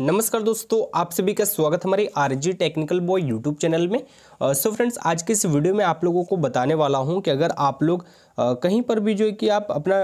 नमस्कार दोस्तों आप सभी का स्वागत हमारे RG technical boy YouTube channel में सो uh, फ्रेंड्स so आज के इस वीडियो में आप लोगों को बताने वाला हूं कि अगर आप लोग uh, कहीं पर भी जो है कि आप अपना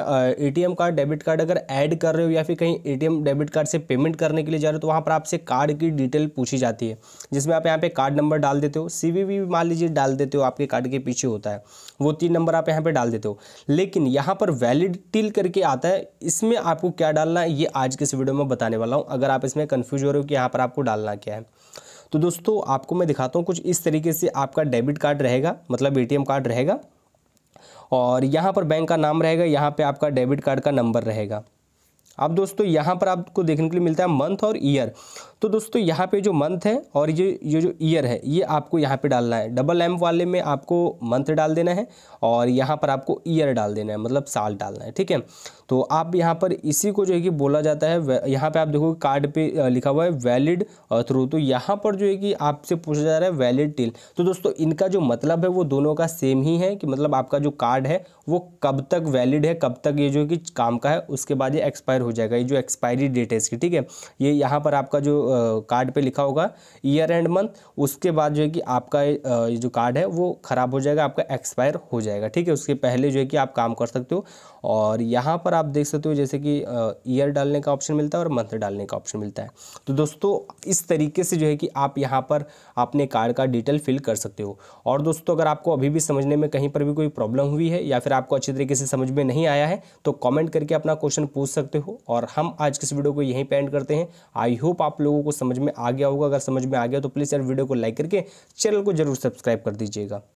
एटीएम कार्ड डेबिट कार्ड अगर ऐड कर रहे हो या फिर कहीं एटीएम डेबिट कार्ड से पेमेंट करने के लिए जा रहे हो तो वहाँ पर आपसे कार्ड की डिटेल पूछी जाती है जिसमें आप यहाँ पर कार्ड नंबर डाल देते हो सी भी मान लीजिए डाल देते हो आपके कार्ड के पीछे होता है वो तीन नंबर आप यहाँ पर डाल देते हो लेकिन यहाँ पर वैलिड टील करके आता है इसमें आपको क्या डालना है ये आज के इस वीडियो में बताने वाला हूँ अगर आप इसमें कन्फ्यूज हो रहे हो कि यहाँ पर आपको डालना क्या है तो दोस्तों आपको मैं दिखाता हूँ कुछ इस तरीके से आपका डेबिट कार्ड रहेगा मतलब ए कार्ड रहेगा और यहाँ पर बैंक का नाम रहेगा यहाँ पर आपका डेबिट कार्ड का नंबर रहेगा अब दोस्तों यहाँ पर आपको देखने के लिए मिलता है मंथ और ईयर तो दोस्तों यहाँ पे जो मंथ है और ये ये जो ईयर है ये आपको यहाँ पे डालना है डबल एम वाले में आपको मंथ डाल देना है और यहाँ पर आपको ईयर डाल देना है मतलब साल डालना है ठीक है तो आप यहाँ पर इसी को जो है कि बोला जाता है यहाँ पे आप देखो कार्ड पे लिखा हुआ है वैलिड थ्रू तो यहाँ पर जो है कि आपसे पूछा जा रहा है वैलिड टिल तो दोस्तों इनका जो मतलब है वो दोनों का सेम ही है कि मतलब आपका जो कार्ड है वो कब तक वैलिड है कब तक ये जो है कि काम का है उसके बाद ये एक्सपायर हो जाएगा ये जो एक्सपायरी डेट है इसकी ठीक है ये यहाँ पर आपका जो कार्ड पे लिखा होगा ईयर एंड मंथ उसके बाद जो है कि आपका ये जो कार्ड है वो ख़राब हो जाएगा आपका एक्सपायर हो जाएगा ठीक है उसके पहले जो है कि आप काम कर सकते हो और यहाँ पर आप देख सकते हो जैसे कि ईयर डालने का ऑप्शन मिलता है और मंथ डालने का ऑप्शन मिलता है तो दोस्तों इस तरीके से जो है कि आप यहाँ पर अपने कार्ड का डिटेल फिल कर सकते हो और दोस्तों अगर आपको अभी भी समझने में कहीं पर भी कोई प्रॉब्लम हुई है या फिर आपको अच्छे तरीके से समझ में नहीं आया है तो कॉमेंट करके अपना क्वेश्चन पूछ सकते हो और हम आज किस वीडियो को यहीं पे एंड करते हैं आई होप आप लोगों लोगों को समझ में आ गया होगा अगर समझ में आ गया तो प्लीज़ यार वीडियो को लाइक करके चैनल को जरूर सब्सक्राइब कर दीजिएगा